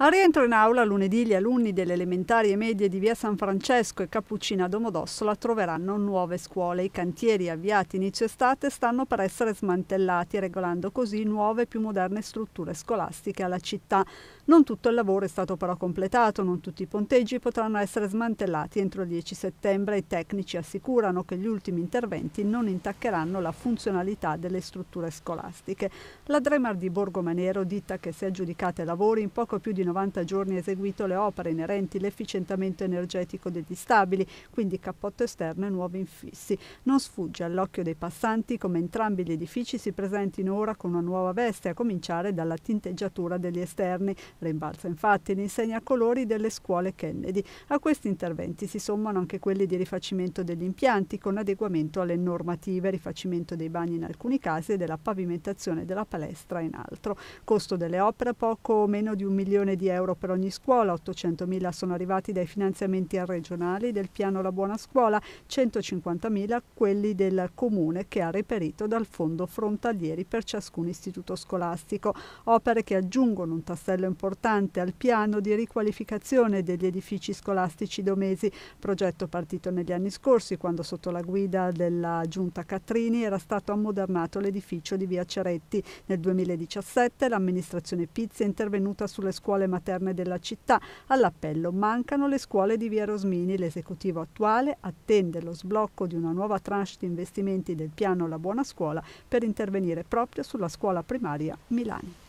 Al rientro in aula lunedì gli alunni delle elementari e medie di via San Francesco e Cappuccina Domodossola troveranno nuove scuole. I cantieri avviati inizio estate stanno per essere smantellati, regolando così nuove e più moderne strutture scolastiche alla città. Non tutto il lavoro è stato però completato, non tutti i ponteggi potranno essere smantellati entro il 10 settembre. I tecnici assicurano che gli ultimi interventi non intaccheranno la funzionalità delle strutture scolastiche. La Dremar di Borgomanero, ditta che si è aggiudicata i lavori in poco più di 90 giorni eseguito le opere inerenti all'efficientamento energetico degli stabili, quindi cappotto esterno e nuovi infissi. Non sfugge all'occhio dei passanti come entrambi gli edifici si presentino ora con una nuova veste, a cominciare dalla tinteggiatura degli esterni. Rimbalza infatti l'insegna colori delle scuole Kennedy. A questi interventi si sommano anche quelli di rifacimento degli impianti con adeguamento alle normative, rifacimento dei bagni in alcuni casi e della pavimentazione della palestra in altro. Costo delle opere poco o meno di un milione di di euro per ogni scuola, 800.000 sono arrivati dai finanziamenti regionali del piano La Buona Scuola, 150.000 quelli del comune che ha reperito dal fondo frontalieri per ciascun istituto scolastico, opere che aggiungono un tassello importante al piano di riqualificazione degli edifici scolastici domesi, progetto partito negli anni scorsi quando sotto la guida della giunta Catrini era stato ammodernato l'edificio di via Ceretti. Nel 2017 l'amministrazione Pizzi è intervenuta sulle scuole materne della città. All'appello mancano le scuole di Via Rosmini. L'esecutivo attuale attende lo sblocco di una nuova tranche di investimenti del piano La Buona Scuola per intervenire proprio sulla scuola primaria Milani.